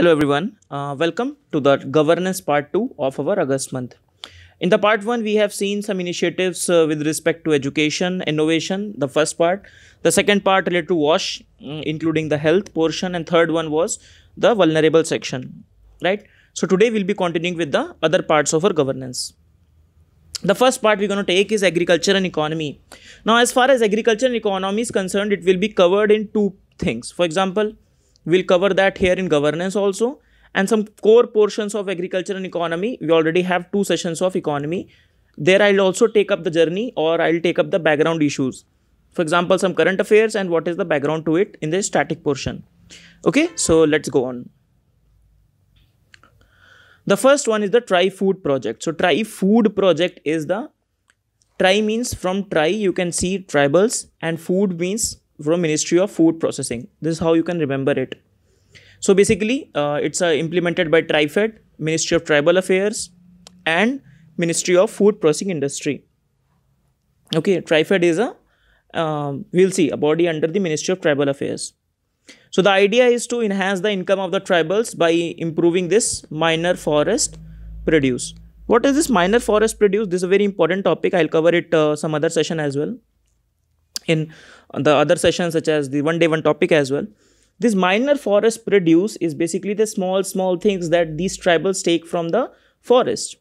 Hello everyone, uh, welcome to the governance part 2 of our August month. In the part 1, we have seen some initiatives uh, with respect to education, innovation, the first part. The second part related to WASH, mm, including the health portion and third one was the vulnerable section, right? So today we'll be continuing with the other parts of our governance. The first part we're going to take is agriculture and economy. Now as far as agriculture and economy is concerned, it will be covered in two things. For example, We'll cover that here in governance also. And some core portions of agriculture and economy. We already have two sessions of economy. There I'll also take up the journey or I'll take up the background issues. For example, some current affairs and what is the background to it in the static portion. Okay, so let's go on. The first one is the Tri Food Project. So Tri Food Project is the Tri means from tri you can see tribals and food means from Ministry of Food Processing. This is how you can remember it. So basically, uh, it's uh, implemented by TriFed, Ministry of Tribal Affairs, and Ministry of Food Processing Industry. Okay, TriFed is a um, we'll see a body under the Ministry of Tribal Affairs. So the idea is to enhance the income of the tribals by improving this minor forest produce. What is this minor forest produce? This is a very important topic. I'll cover it uh, some other session as well in the other sessions such as the one day one topic as well this minor forest produce is basically the small small things that these tribals take from the forest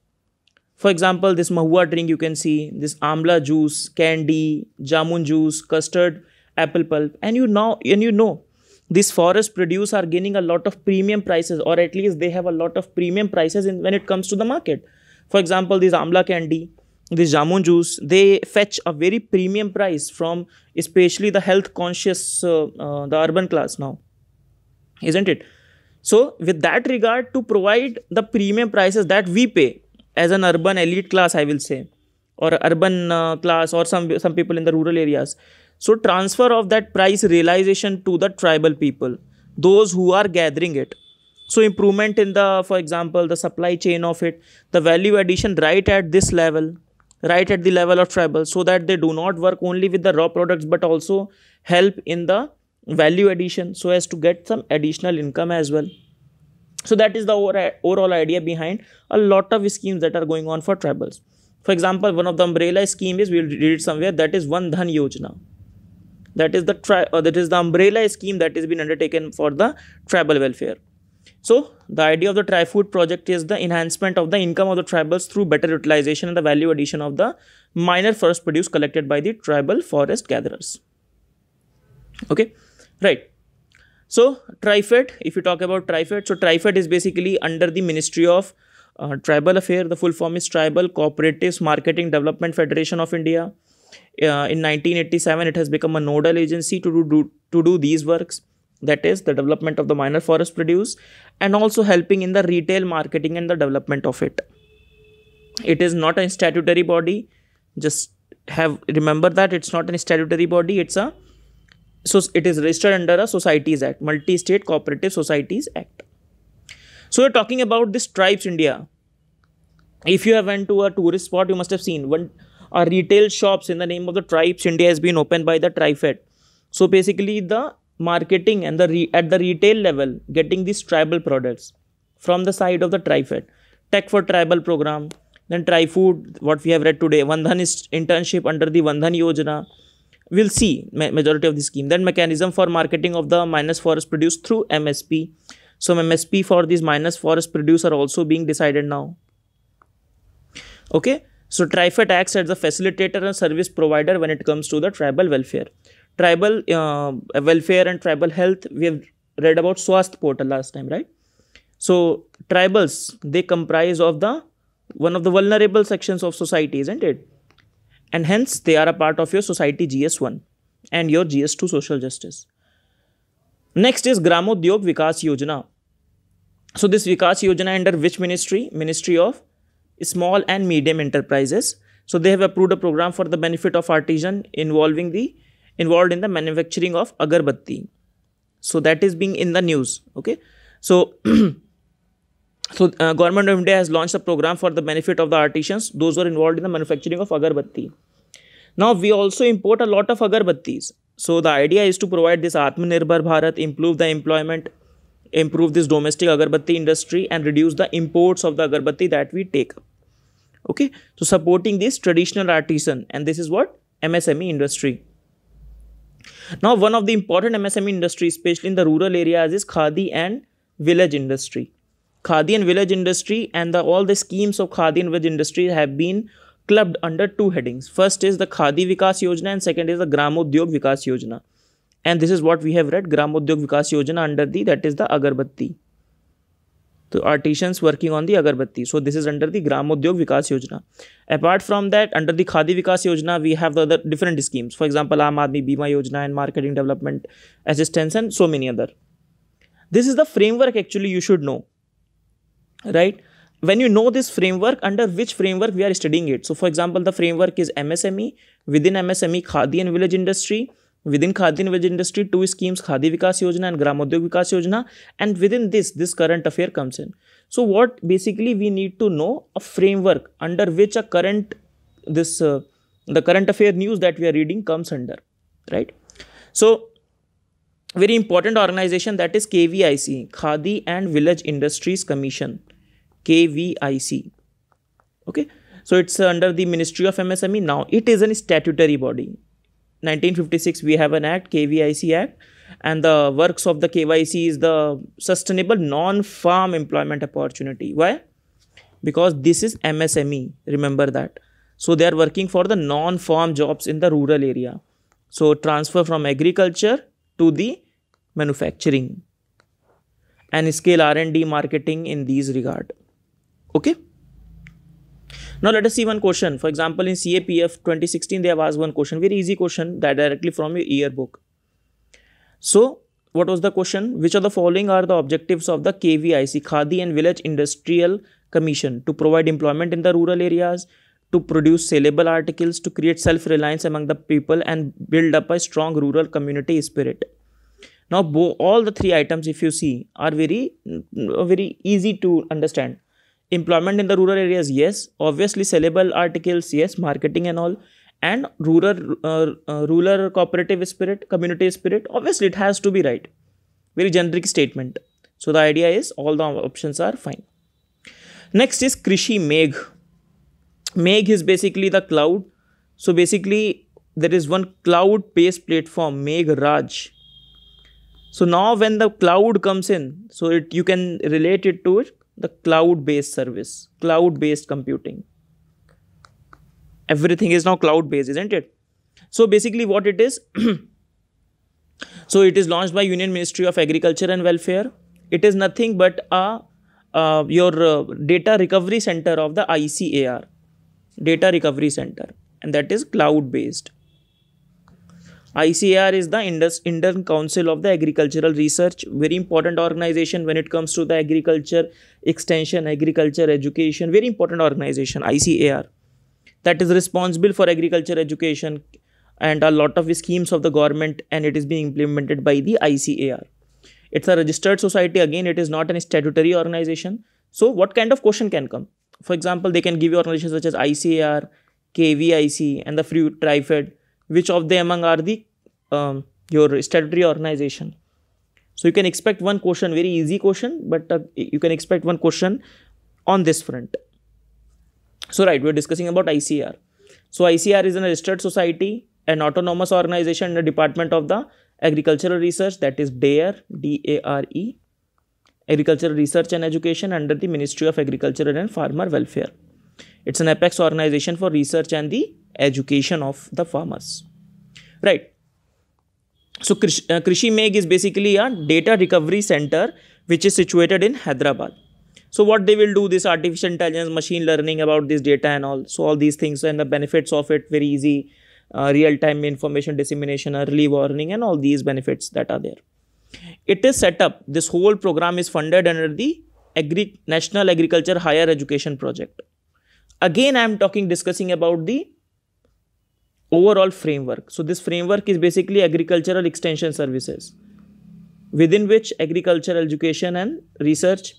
for example this mahua drink you can see this amla juice candy jamun juice custard apple pulp and you now and you know these forest produce are gaining a lot of premium prices or at least they have a lot of premium prices in, when it comes to the market for example this amla candy the jamun juice they fetch a very premium price from especially the health conscious uh, uh, the urban class now isn't it so with that regard to provide the premium prices that we pay as an urban elite class i will say or urban uh, class or some some people in the rural areas so transfer of that price realization to the tribal people those who are gathering it so improvement in the for example the supply chain of it the value addition right at this level right at the level of tribals, so that they do not work only with the raw products but also help in the value addition so as to get some additional income as well. So that is the overall idea behind a lot of schemes that are going on for tribals. For example, one of the umbrella scheme is we will read it somewhere that is One Dhan Yojana. That is the tri uh, that is the umbrella scheme that has been undertaken for the tribal welfare. So the idea of the TriFood project is the enhancement of the income of the tribals through better utilization and the value addition of the minor forest produce collected by the tribal forest gatherers. Okay, right. So TriFed, if you talk about TriFed, so TriFed is basically under the Ministry of uh, Tribal Affair. The full form is Tribal Cooperatives Marketing Development Federation of India. Uh, in 1987, it has become a nodal agency to do, do to do these works that is the development of the minor forest produce and also helping in the retail marketing and the development of it it is not a statutory body just have remember that it's not a statutory body it's a so it is registered under a societies act multi state cooperative societies act so we are talking about this tribes india if you have went to a tourist spot you must have seen one or retail shops in the name of the tribes india has been opened by the trifed so basically the marketing and the re- at the retail level getting these tribal products from the side of the TriFed. Tech for Tribal program, then TriFood, what we have read today, Vandhan is internship under the Vandhan Yojana. We'll see ma- majority of the scheme. Then mechanism for marketing of the minus forest produce through MSP. So MSP for these minus forest produce are also being decided now. Okay. So trifed acts as the facilitator and service provider when it comes to the tribal welfare tribal uh, welfare and tribal health we have read about swasth portal last time right so tribals they comprise of the one of the vulnerable sections of society isn't it and hence they are a part of your society gs1 and your gs2 social justice next is gramodyog vikas yojana so this vikas yojana under which ministry ministry of small and medium enterprises so they have approved a program for the benefit of artisan involving the involved in the manufacturing of agarbatti so that is being in the news okay so so uh, government of india has launched a program for the benefit of the artisans those who are involved in the manufacturing of agarbatti now we also import a lot of agarbattis so the idea is to provide this atmanirbhar bharat improve the employment improve this domestic agarbatti industry and reduce the imports of the agarbatti that we take okay so supporting this traditional artisan and this is what msme industry now, one of the important MSME industries, especially in the rural areas, is khadi and village industry. Khadi and village industry and the, all the schemes of khadi and village industry have been clubbed under two headings. First is the Khadi Vikas Yojana and second is the Gramodyog Vikas Yojana. And this is what we have read Gramodyog Vikas Yojana under the that is the Agarbatti. तो artisans working on the agarbatti so this is under the Gramodyog Vikas Yojana apart from that under the Khadi Vikas Yojana we have other different schemes for example Aam Aadmi Bima Yojana and marketing development assistance and so many other this is the framework actually you should know right when you know this framework under which framework we are studying it so for example the framework is M S M E within M S M E Khadi and village industry within Khadi village industry two schemes Khadi Vikas Yojana and Gramodyog Vikas Yojana and within this this current affair comes in so what basically we need to know a framework under which a current this the current affair news that we are reading comes under right so very important organisation that is के V I C Khadi and village industries commission K V I C okay so it's under the ministry of M S M E now it is an statutory body 1956 we have an act KVIC act and the works of the KYC is the sustainable non-farm employment opportunity why because this is MSME remember that so they are working for the non-farm jobs in the rural area so transfer from agriculture to the manufacturing and scale R&D marketing in these regard okay now let us see one question. For example, in CAPF 2016, they have asked one question, very easy question that directly from your yearbook. So what was the question? Which of the following are the objectives of the KVIC, Khadi and Village Industrial Commission to provide employment in the rural areas, to produce saleable articles, to create self-reliance among the people and build up a strong rural community spirit. Now, all the three items, if you see, are very, mm, very easy to understand employment in the rural areas yes obviously sellable articles yes marketing and all and rural uh, uh, rural cooperative spirit community spirit obviously it has to be right very generic statement so the idea is all the options are fine next is krishi meg meg is basically the cloud so basically there is one cloud based platform meg raj so now when the cloud comes in so it you can relate it to it the cloud based service, cloud based computing. Everything is now cloud based, isn't it? So basically what it is, so it is launched by Union Ministry of Agriculture and Welfare. It is nothing but a uh, your uh, data recovery center of the ICAR, data recovery center and that is cloud based. ICAR is the Indus Indian Council of the Agricultural Research, very important organization when it comes to the agriculture extension, agriculture education, very important organization, ICAR, that is responsible for agriculture education and a lot of schemes of the government and it is being implemented by the ICAR. It's a registered society, again, it is not a statutory organization. So what kind of question can come? For example, they can give you organizations such as ICAR, KVIC and the Free TriFed which of them among are the um, your statutory organization. So you can expect one question, very easy question, but uh, you can expect one question on this front. So right, we're discussing about ICR. So ICR is an registered society, an autonomous organization in the Department of the Agricultural Research, that is DARE, D-A-R-E, Agricultural Research and Education under the Ministry of Agriculture and Farmer Welfare. It's an apex organization for research and the education of the farmers. Right. So, uh, Krishi Meg is basically a data recovery center which is situated in Hyderabad. So, what they will do this artificial intelligence, machine learning about this data and all. So, all these things and the benefits of it very easy, uh, real time information dissemination, early warning, and all these benefits that are there. It is set up, this whole program is funded under the Agri National Agriculture Higher Education Project. Again, I am talking discussing about the overall framework. So this framework is basically agricultural extension services within which agricultural education and research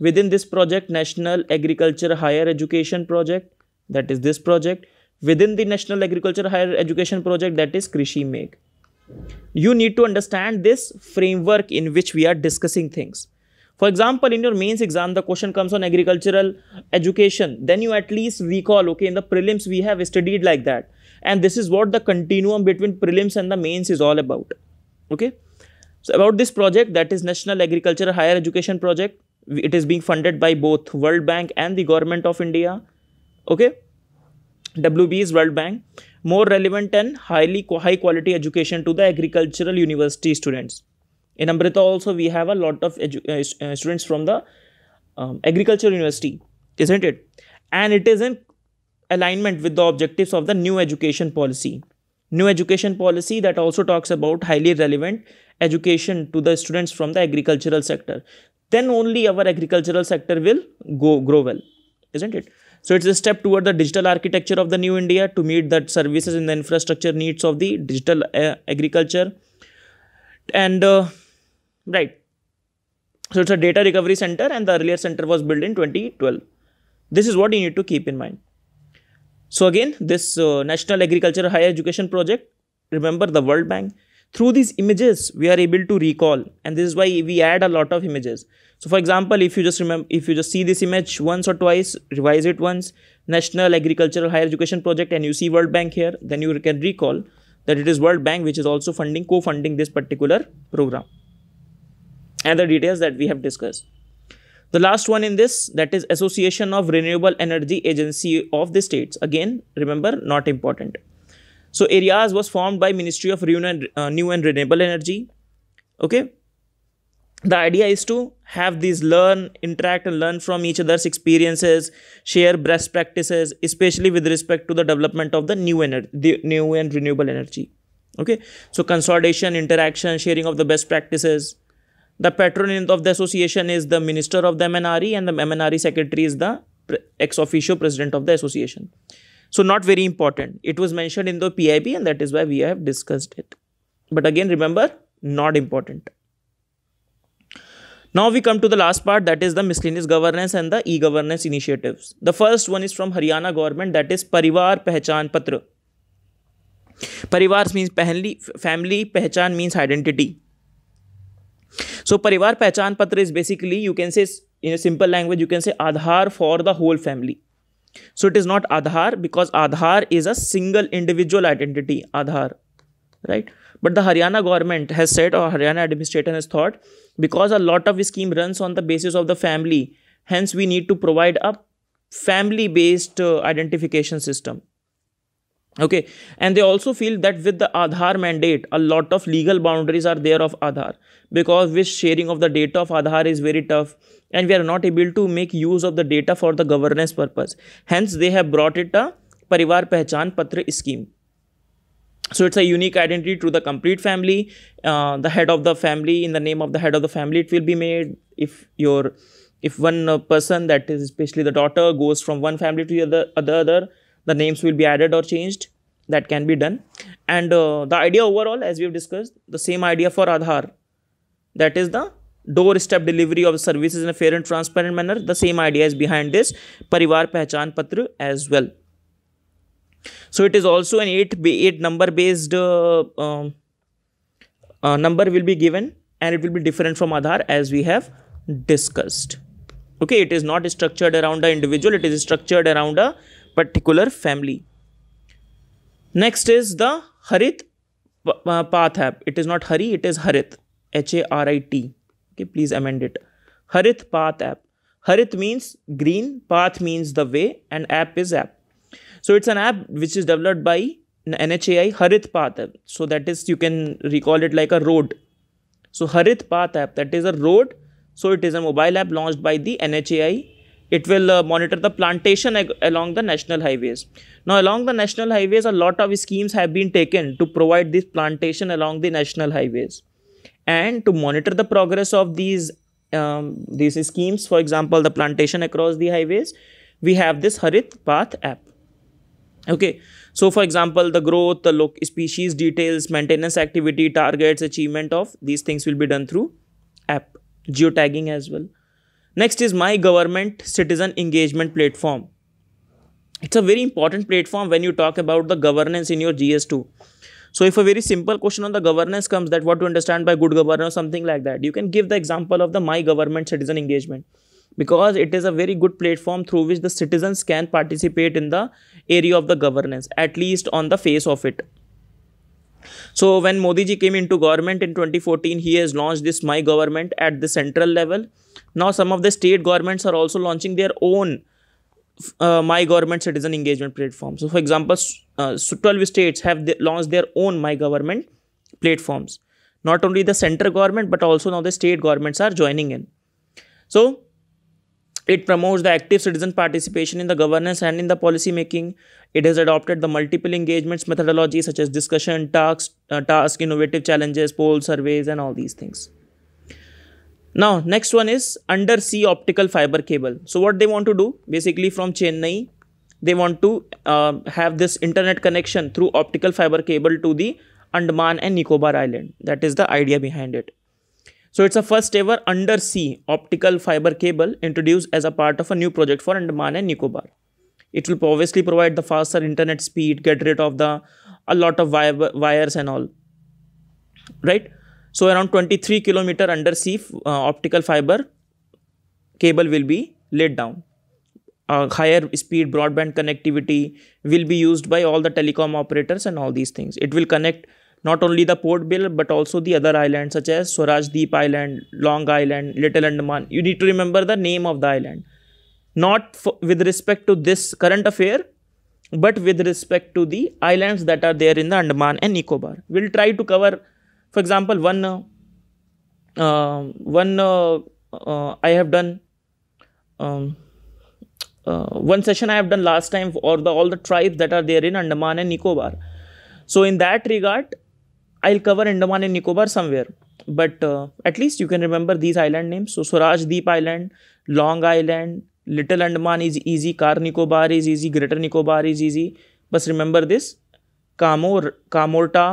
within this project national agriculture higher education project that is this project within the national agriculture higher education project that is krishi meg you need to understand this framework in which we are discussing things for example in your mains exam the question comes on agricultural education then you at least recall okay in the prelims we have studied like that and this is what the continuum between prelims and the mains is all about okay so about this project that is national agriculture higher education project it is being funded by both world bank and the government of india okay wb is world bank more relevant and highly high quality education to the agricultural university students in amrita also we have a lot of uh, uh, students from the um, agricultural university isn't it and it is in alignment with the objectives of the new education policy. New education policy that also talks about highly relevant education to the students from the agricultural sector. Then only our agricultural sector will go grow well, isn't it? So it's a step toward the digital architecture of the new India to meet the services and the infrastructure needs of the digital uh, agriculture. And uh, right, so it's a data recovery center and the earlier center was built in 2012. This is what you need to keep in mind. So again, this uh, National Agricultural Higher Education Project, remember the World Bank, through these images we are able to recall and this is why we add a lot of images. So for example, if you just remember, if you just see this image once or twice, revise it once, National Agricultural Higher Education Project and you see World Bank here, then you can recall that it is World Bank which is also funding, co-funding this particular program and the details that we have discussed. The last one in this that is Association of Renewable Energy Agency of the States. Again, remember not important. So areas was formed by Ministry of New and, uh, New and Renewable Energy. Okay. The idea is to have these learn, interact and learn from each other's experiences, share best practices, especially with respect to the development of the new energy, the new and renewable energy. Okay. So consolidation, interaction, sharing of the best practices the patron of the association is the minister of the MNRE and the MNRE secretary is the ex officio president of the association. So not very important. It was mentioned in the PIB and that is why we have discussed it. But again remember not important. Now we come to the last part that is the miscellaneous governance and the e-governance initiatives. The first one is from Haryana government that is Parivar Pehchan Patra. Parivars means family, family, Pehchan means identity. So Parivar Pehchan Patra is basically, you can say, in a simple language, you can say Aadhaar for the whole family. So it is not Aadhaar because Aadhaar is a single individual identity, Aadhaar, right? But the Haryana government has said or Haryana administrator has thought because a lot of scheme runs on the basis of the family, hence we need to provide a family-based uh, identification system okay and they also feel that with the aadhaar mandate a lot of legal boundaries are there of aadhaar because with sharing of the data of aadhaar is very tough and we are not able to make use of the data for the governance purpose hence they have brought it a parivar pehchan patra scheme so it's a unique identity to the complete family uh, the head of the family in the name of the head of the family it will be made if your if one person that is especially the daughter goes from one family to the other, other the names will be added or changed that can be done and uh, the idea overall as we have discussed the same idea for Aadhaar that is the doorstep delivery of services in a fair and transparent manner the same idea is behind this Parivar Pehchan Patra as well. So it is also an 8, eight number based uh, um, uh, number will be given and it will be different from Aadhaar as we have discussed. Okay, it is not structured around the individual, it is structured around a particular family. Next is the Harit path app. It is not Hari, it is Harit. H A R I T. Okay, please amend it. Harit path app. Harit means green, path means the way, and app is app. So it's an app which is developed by NHAI Harit Path app. So that is you can recall it like a road. So Harit Path app that is a road. So it is a mobile app launched by the NHAI it will uh, monitor the plantation ag- along the national highways. Now, along the national highways, a lot of schemes have been taken to provide this plantation along the national highways. And to monitor the progress of these, um, these schemes, for example, the plantation across the highways, we have this Harit Path app. Okay, so for example, the growth, the look, species details, maintenance activity, targets, achievement of these things will be done through app geotagging as well Next is My Government Citizen Engagement Platform. It's a very important platform when you talk about the governance in your GS2. So if a very simple question on the governance comes that what to understand by good governance, something like that, you can give the example of the My Government Citizen Engagement because it is a very good platform through which the citizens can participate in the area of the governance, at least on the face of it. So when Modi ji came into government in 2014, he has launched this My Government at the central level now some of the state governments are also launching their own uh, My Government Citizen Engagement platform. So for example, uh, 12 states have the, launched their own My Government platforms. Not only the central government but also now the state governments are joining in. So it promotes the active citizen participation in the governance and in the policy making. It has adopted the multiple engagements methodology such as discussion, tasks, uh, task, innovative challenges, poll surveys, and all these things. Now, next one is undersea optical fiber cable. So, what they want to do basically from Chennai, they want to uh, have this internet connection through optical fiber cable to the Andaman and Nicobar Island. That is the idea behind it. So, it's a first ever undersea optical fiber cable introduced as a part of a new project for Andaman and Nicobar. It will obviously provide the faster internet speed, get rid of the a lot of wires and all, right? So, around 23 kilometer undersea uh, optical fiber cable will be laid down. Uh, higher speed broadband connectivity will be used by all the telecom operators and all these things. It will connect not only the port bill but also the other islands such as Deep Island, Long Island, Little Andaman. You need to remember the name of the island. Not with respect to this current affair, but with respect to the islands that are there in the Andaman and Nicobar. We'll try to cover for example one one I have done one session I have done last time और the all the tribe that are there in Andaman and Nicobar so in that regard I cover Andaman and Nicobar somewhere but at least you can remember these island names so Swaraj Dweep island Long Island Little Andaman is easy Car Nicobar is easy Greater Nicobar is easy बस remember this कामोर Kamorta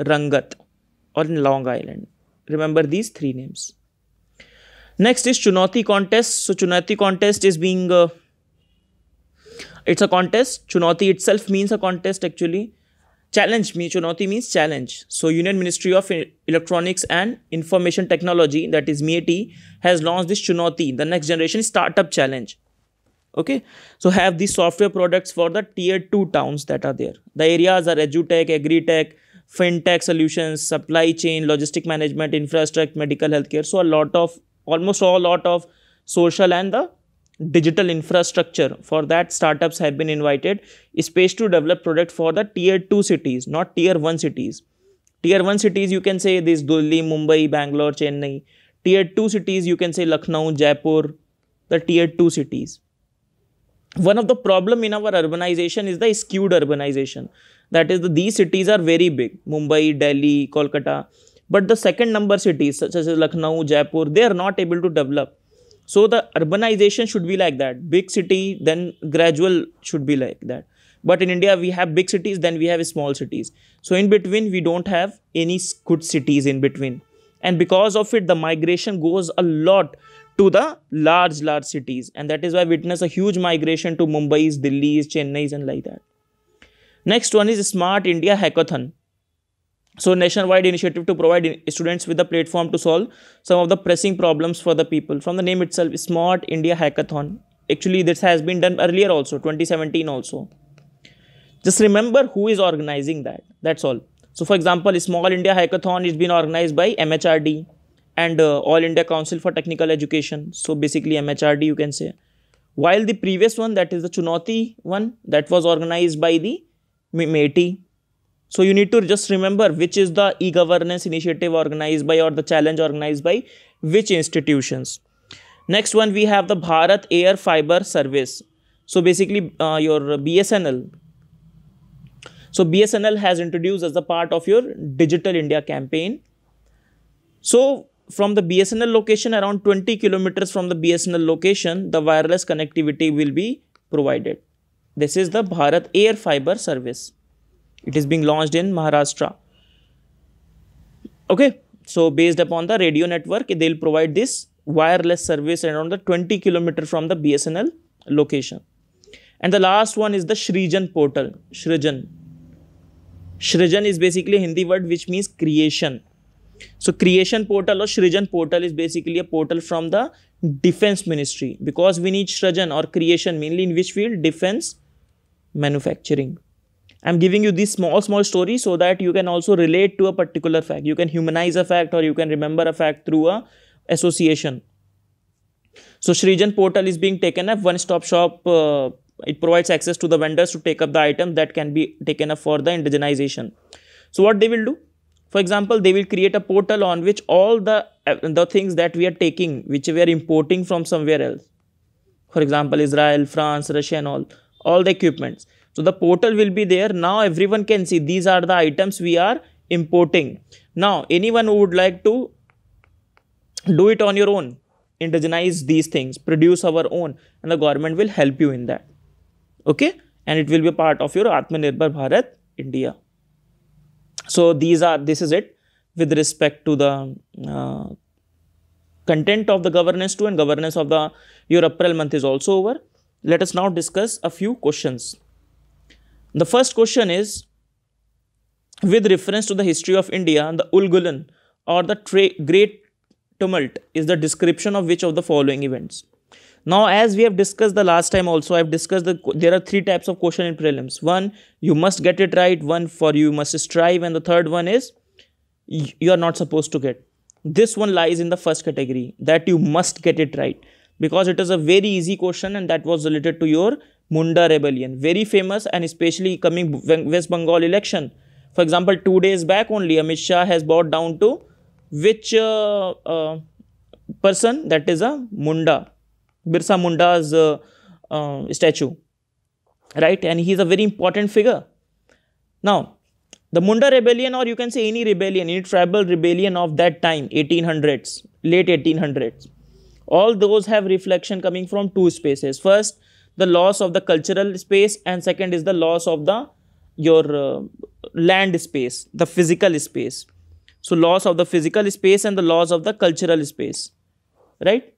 Rangat or in Long Island. Remember these three names. Next is Chunati contest. So Chunati contest is being, uh, it's a contest. Chunati itself means a contest actually. Challenge means, Chunauti means challenge. So Union Ministry of Electronics and Information Technology, that is MEAT, has launched this Chunati, the next generation startup challenge okay so have these software products for the tier 2 towns that are there the areas are edutech agritech fintech solutions, supply chain, logistic management, infrastructure, medical healthcare. So a lot of almost all lot of social and the digital infrastructure for that startups have been invited space to develop product for the tier 2 cities not tier 1 cities tier 1 cities you can say this delhi mumbai bangalore chennai tier 2 cities you can say lucknow jaipur the tier 2 cities one of the problem in our urbanization is the skewed urbanization that is, the, these cities are very big Mumbai, Delhi, Kolkata. But the second number cities, such as Lucknow, Jaipur, they are not able to develop. So, the urbanization should be like that big city, then gradual should be like that. But in India, we have big cities, then we have small cities. So, in between, we don't have any good cities in between. And because of it, the migration goes a lot to the large, large cities. And that is why I witness a huge migration to Mumbai's, Delhi's, Chennai's, and like that. Next one is Smart India Hackathon. So nationwide initiative to provide students with a platform to solve some of the pressing problems for the people. From the name itself, Smart India Hackathon. Actually, this has been done earlier also, 2017 also. Just remember who is organizing that. That's all. So for example, Small India Hackathon is being organized by MHRD and uh, All India Council for Technical Education. So basically MHRD you can say. While the previous one that is the Chunoti one that was organized by the METI. So you need to just remember which is the e-governance initiative organized by or the challenge organized by which institutions. Next one we have the Bharat Air Fiber Service. So basically uh, your BSNL. So BSNL has introduced as a part of your Digital India campaign. So from the BSNL location around 20 kilometers from the BSNL location, the wireless connectivity will be provided. This is the Bharat Air Fiber service. It is being launched in Maharashtra. Okay, so based upon the radio network, they will provide this wireless service around the 20 kilometer from the BSNL location. And the last one is the Shrijan portal. Shrijan. Shrijan is basically a Hindi word which means creation. So creation portal or Shrijan portal is basically a portal from the defense ministry because we need Shrijan or creation mainly in which field? Defense manufacturing. I'm giving you this small, small story so that you can also relate to a particular fact. You can humanize a fact or you can remember a fact through a association. So Shrijan portal is being taken up, one-stop shop. Uh, it provides access to the vendors to take up the item that can be taken up for the indigenization. So what they will do? For example, they will create a portal on which all the, uh, the things that we are taking, which we are importing from somewhere else. For example, Israel, France, Russia and all all the equipments. So the portal will be there. Now everyone can see these are the items we are importing. Now anyone who would like to do it on your own, indigenize these things, produce our own and the government will help you in that. Okay. And it will be part of your Atmanirbhar Bharat India. So these are, this is it with respect to the uh, content of the governance 2 and governance of the your April month is also over let us now discuss a few questions. The first question is with reference to the history of India, the Ulgulan or the Great Tumult is the description of which of the following events. Now, as we have discussed the last time also, I have discussed the there are three types of question in prelims. One, you must get it right. One, for you must strive. And the third one is you are not supposed to get. This one lies in the first category that you must get it right because it is a very easy question and that was related to your Munda rebellion. Very famous and especially coming West Bengal election. For example, two days back only Amit Shah has bought down to which uh, uh, person that is a Munda, Birsa Munda's uh, uh, statue, right? And he is a very important figure. Now, the Munda rebellion or you can say any rebellion, any tribal rebellion of that time, 1800s, late 1800s all those have reflection coming from two spaces first the loss of the cultural space and second is the loss of the your uh, land space the physical space so loss of the physical space and the loss of the cultural space right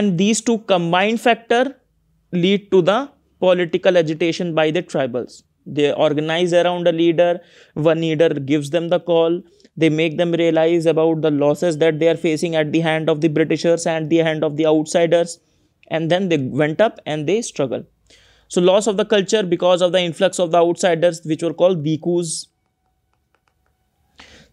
and these two combined factor lead to the political agitation by the tribals they organize around a leader one leader gives them the call they make them realize about the losses that they are facing at the hand of the britishers and the hand of the outsiders and then they went up and they struggle so loss of the culture because of the influx of the outsiders which were called bhikkhus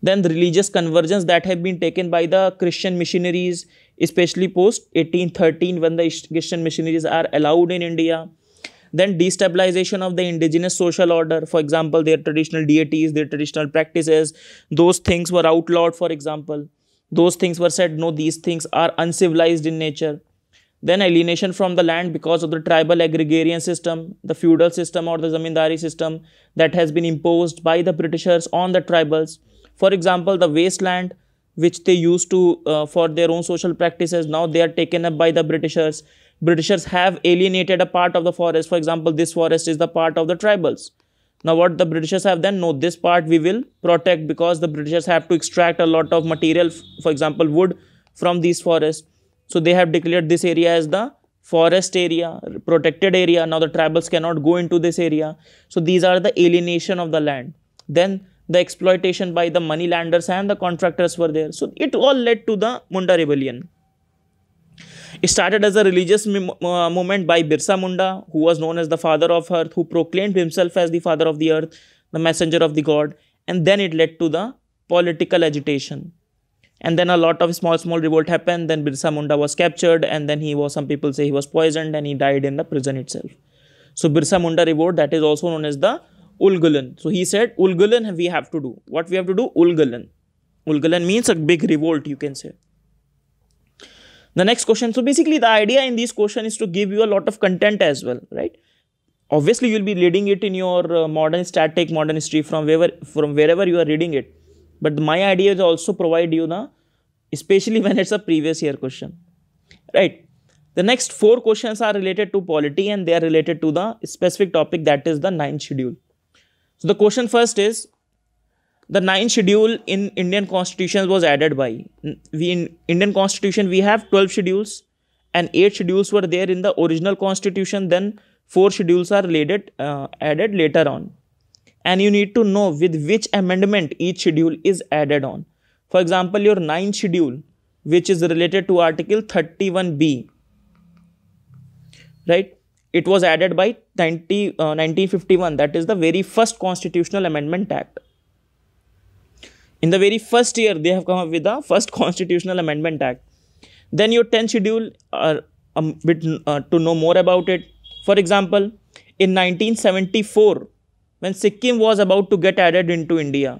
then the religious conversions that have been taken by the Christian missionaries, especially post 1813 when the Christian missionaries are allowed in India. Then destabilization of the indigenous social order, for example, their traditional deities, their traditional practices, those things were outlawed, for example. Those things were said, no, these things are uncivilized in nature. Then alienation from the land because of the tribal agrarian system, the feudal system or the zamindari system that has been imposed by the Britishers on the tribals. For example, the wasteland which they used to uh, for their own social practices now they are taken up by the britishers Britishers have alienated a part of the forest. For example, this forest is the part of the tribals. Now, what the Britishers have then? No, this part we will protect because the Britishers have to extract a lot of material, for example, wood from these forests. So, they have declared this area as the forest area, protected area. Now, the tribals cannot go into this area. So, these are the alienation of the land. Then, the exploitation by the money and the contractors were there. So, it all led to the Munda rebellion. It started as a religious uh, movement by Birsa Munda, who was known as the father of earth, who proclaimed himself as the father of the earth, the messenger of the god, and then it led to the political agitation. And then a lot of small, small revolt happened. Then Birsa Munda was captured, and then he was, some people say he was poisoned, and he died in the prison itself. So, Birsa Munda revolt, that is also known as the Ulgulan. So, he said, Ulgulan we have to do. What we have to do? Ulgulan. Ulgulan means a big revolt, you can say the next question so basically the idea in this question is to give you a lot of content as well right obviously you'll be reading it in your uh, modern static modern history from wherever from wherever you are reading it but my idea is also provide you the especially when it's a previous year question right the next four questions are related to polity and they are related to the specific topic that is the ninth schedule so the question first is the ninth schedule in Indian constitution was added by we in Indian constitution we have 12 schedules and 8 schedules were there in the original constitution then 4 schedules are added, uh, added later on and you need to know with which amendment each schedule is added on for example your 9th schedule which is related to article 31b right it was added by 90, uh, 1951 that is the very first constitutional amendment act in the very first year they have come up with the first constitutional amendment act then your 10 schedule are a um, bit, uh, to know more about it for example in 1974 when sikkim was about to get added into india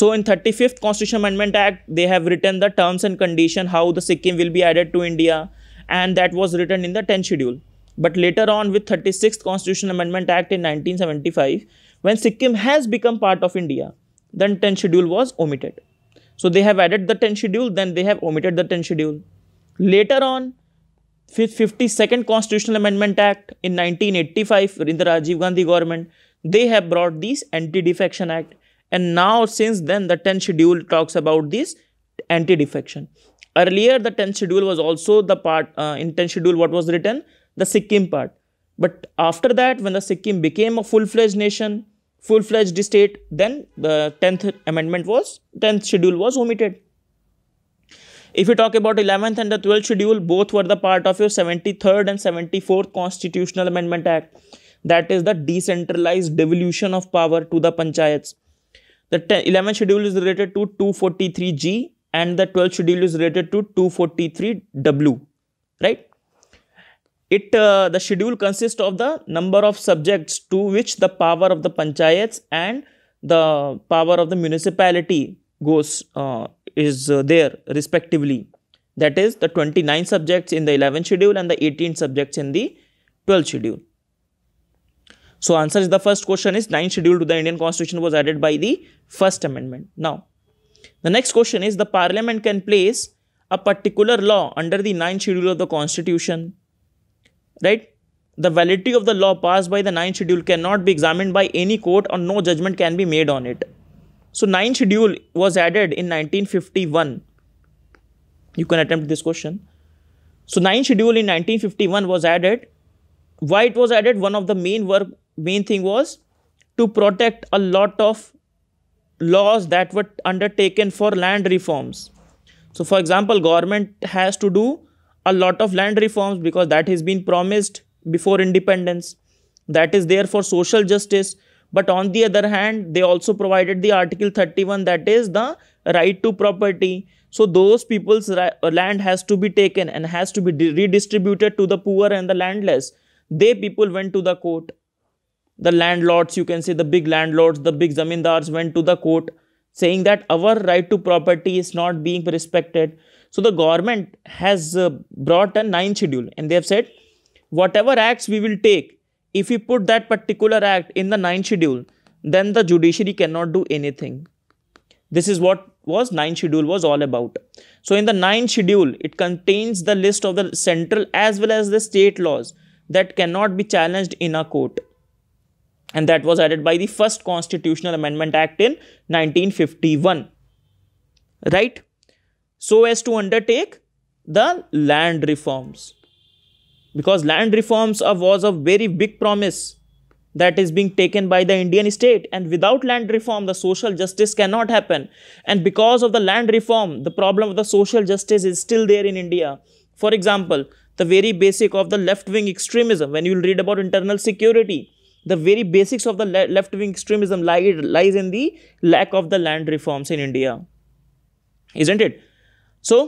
so in 35th constitutional amendment act they have written the terms and condition how the sikkim will be added to india and that was written in the 10th schedule but later on with 36th constitutional amendment act in 1975 when sikkim has become part of india then 10 schedule was omitted. So they have added the 10 schedule, then they have omitted the 10 schedule. Later on, 52nd Constitutional Amendment Act in 1985 in the Rajiv Gandhi government, they have brought this Anti-Defection Act. And now since then, the 10 schedule talks about this anti-defection. Earlier, the Tenth schedule was also the part, uh, in Tenth schedule what was written? The Sikkim part. But after that, when the Sikkim became a full-fledged nation, full-fledged state then the 10th amendment was 10th schedule was omitted if you talk about 11th and the 12th schedule both were the part of your 73rd and 74th constitutional amendment act that is the decentralized devolution of power to the panchayats the 11th schedule is related to 243g and the 12th schedule is related to 243w right it uh, the schedule consists of the number of subjects to which the power of the panchayats and the power of the municipality goes uh, is uh, there respectively. That is the 29 subjects in the 11th schedule and the 18 subjects in the 12th schedule. So answer is the first question is 9th schedule to the Indian constitution was added by the first amendment. Now the next question is the parliament can place a particular law under the 9th schedule of the constitution right the validity of the law passed by the 9th schedule cannot be examined by any court or no judgment can be made on it so 9th schedule was added in 1951 you can attempt this question so 9th schedule in 1951 was added why it was added one of the main work main thing was to protect a lot of laws that were undertaken for land reforms so for example government has to do a lot of land reforms because that has been promised before independence that is there for social justice but on the other hand they also provided the article 31 that is the right to property so those people's land has to be taken and has to be redistributed to the poor and the landless they people went to the court the landlords you can say the big landlords the big zamindars went to the court saying that our right to property is not being respected so the government has uh, brought a nine schedule and they have said whatever acts we will take, if we put that particular act in the nine schedule, then the judiciary cannot do anything. This is what was nine schedule was all about. So in the nine schedule, it contains the list of the central as well as the state laws that cannot be challenged in a court. And that was added by the first constitutional amendment act in 1951. Right? so as to undertake the land reforms because land reforms was a very big promise that is being taken by the Indian state and without land reform the social justice cannot happen and because of the land reform the problem of the social justice is still there in India. For example, the very basic of the left wing extremism when you read about internal security the very basics of the le left wing extremism li lies in the lack of the land reforms in India. Isn't it? So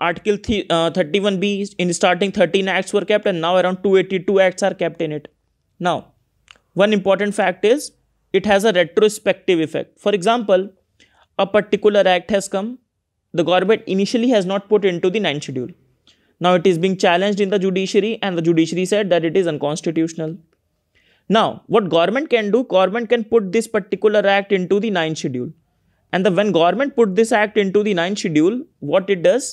Article th uh, 31B in starting 13 acts were kept and now around 282 acts are kept in it. Now, one important fact is it has a retrospective effect. For example, a particular act has come, the government initially has not put into the 9th schedule. Now it is being challenged in the judiciary and the judiciary said that it is unconstitutional. Now, what government can do, government can put this particular act into the 9th schedule and the when government put this act into the Ninth schedule, what it does?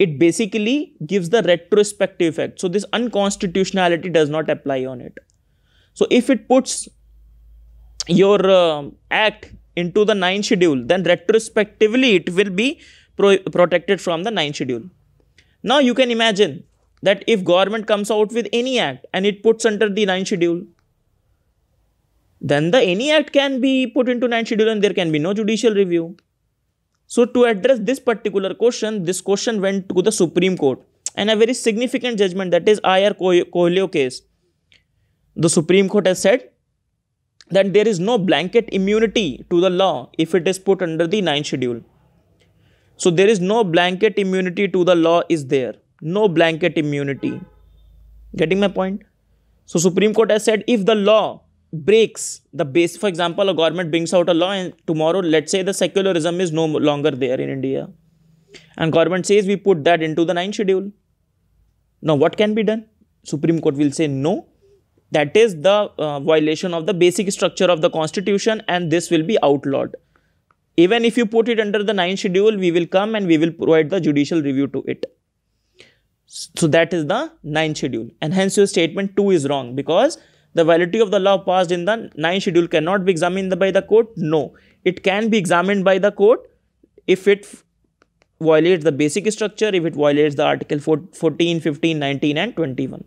It basically gives the retrospective effect. So this unconstitutionality does not apply on it. So if it puts your uh, act into the Ninth schedule, then retrospectively it will be pro protected from the Ninth schedule. Now you can imagine that if government comes out with any act and it puts under the Ninth schedule, then the any act can be put into ninth schedule and there can be no judicial review. So to address this particular question, this question went to the Supreme Court and a very significant judgment that is IR Coelho case. The Supreme Court has said that there is no blanket immunity to the law if it is put under the ninth schedule. So there is no blanket immunity to the law is there. No blanket immunity. Getting my point? So Supreme Court has said if the law breaks the base for example a government brings out a law and tomorrow let's say the secularism is no longer there in india and government says we put that into the nine schedule now what can be done supreme court will say no that is the uh, violation of the basic structure of the constitution and this will be outlawed even if you put it under the nine schedule we will come and we will provide the judicial review to it so that is the nine schedule and hence your statement 2 is wrong because the validity of the law passed in the 9 schedule cannot be examined by the court? No. It can be examined by the court if it violates the basic structure, if it violates the article 14, 15, 19 and 21.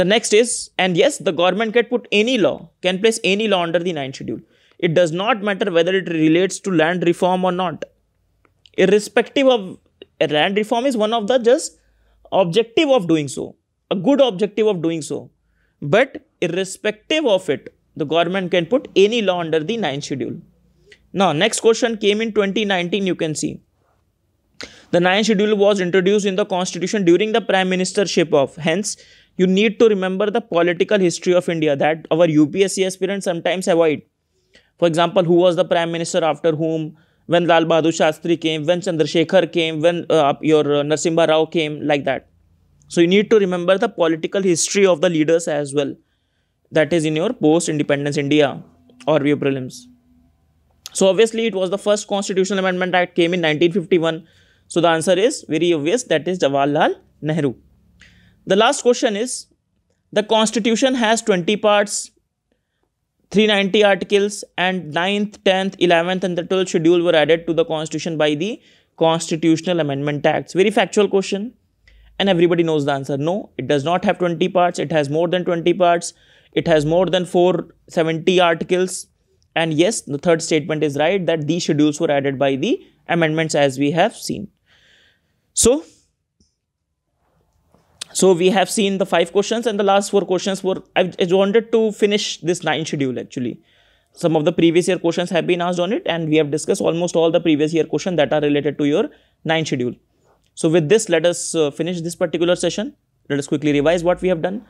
The next is, and yes, the government can put any law, can place any law under the 9 schedule. It does not matter whether it relates to land reform or not. Irrespective of land reform is one of the just objective of doing so, a good objective of doing so but irrespective of it, the government can put any law under the 9th schedule. Now, next question came in 2019, you can see. The 9th schedule was introduced in the constitution during the prime ministership of. Hence, you need to remember the political history of India that our UPSC aspirants sometimes avoid. For example, who was the prime minister after whom, when Lal Bahadur Shastri came, when Chandrasekhar came, when uh, your uh, Narsimha Rao came, like that. So you need to remember the political history of the leaders as well. That is in your post-independence India or your prelims. So obviously it was the first constitutional amendment that came in 1951. So the answer is very obvious that is Jawaharlal Nehru. The last question is the constitution has 20 parts, 390 articles and 9th, 10th, 11th and the 12th schedule were added to the constitution by the constitutional amendment acts. Very factual question and everybody knows the answer no it does not have 20 parts it has more than 20 parts it has more than 470 articles and yes the third statement is right that these schedules were added by the amendments as we have seen so so we have seen the five questions and the last four questions were i wanted to finish this nine schedule actually some of the previous year questions have been asked on it and we have discussed almost all the previous year questions that are related to your nine schedule so with this, let us uh, finish this particular session. Let us quickly revise what we have done.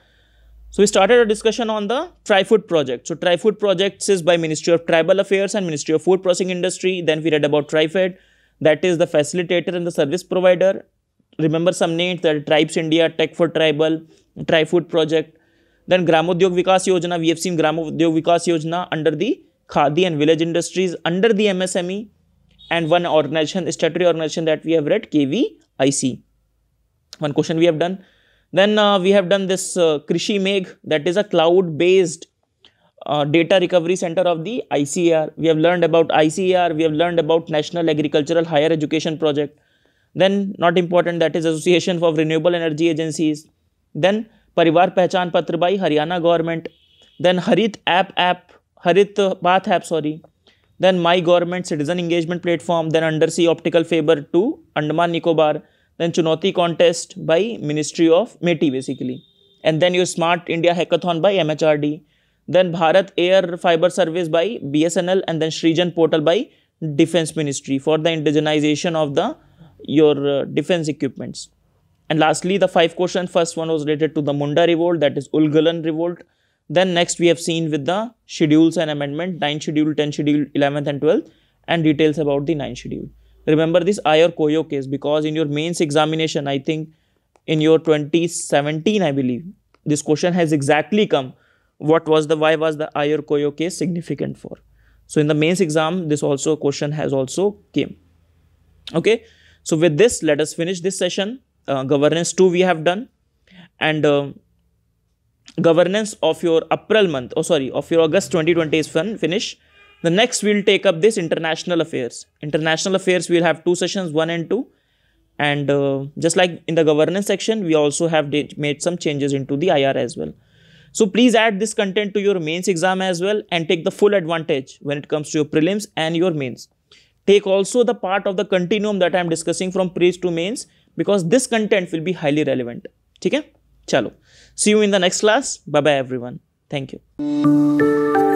So we started a discussion on the TriFood project. So TriFood projects is by Ministry of Tribal Affairs and Ministry of Food Processing Industry. Then we read about TriFed, that is the facilitator and the service provider. Remember some names that Tribes India, Tech for Tribal, TriFood project. Then Gramodyog Vikas Yojana, we have seen Gramodyog Vikas Yojana under the Khadi and village industries under the MSME and one organization, statutory organization that we have read, KV IC. One question we have done. Then uh, we have done this uh, Krishi Meg, that is a cloud-based uh, data recovery center of the ICAR. We have learned about ICAR, we have learned about National Agricultural Higher Education Project. Then not important, that is Association for Renewable Energy Agencies. Then Parivar Pehchan Patra by Haryana Government. Then Harit App App, Harit Path App, sorry. then My Government Citizen Engagement Platform, then Undersea Optical Fiber to Andaman Nicobar, then Chunoti Contest by Ministry of METI basically, and then your Smart India Hackathon by MHRD, then Bharat Air Fiber Service by BSNL, and then Srijan Portal by Defense Ministry for the indigenization of the your uh, defense equipments. And lastly, the five question first one was related to the Munda revolt, that is Ulgulan revolt. Then next we have seen with the schedules and amendment, 9 schedule, 10 schedule, 11th and 12th and details about the 9 schedule. Remember this Iyer Koyo case because in your mains examination, I think in your 2017, I believe, this question has exactly come. What was the, why was the Iyer Koyo case significant for? So in the mains exam, this also question has also came. Okay. So with this, let us finish this session. Uh, governance 2 we have done. And uh, governance of your April month, oh sorry, of your August 2020 is fin finished. The next we'll take up this international affairs. International affairs, we'll have two sessions, one and two. And uh, just like in the governance section, we also have made some changes into the IR as well. So please add this content to your mains exam as well and take the full advantage when it comes to your prelims and your mains. Take also the part of the continuum that I am discussing from pre to mains because this content will be highly relevant. Okay. Chalo. See you in the next class. Bye bye, everyone. Thank you.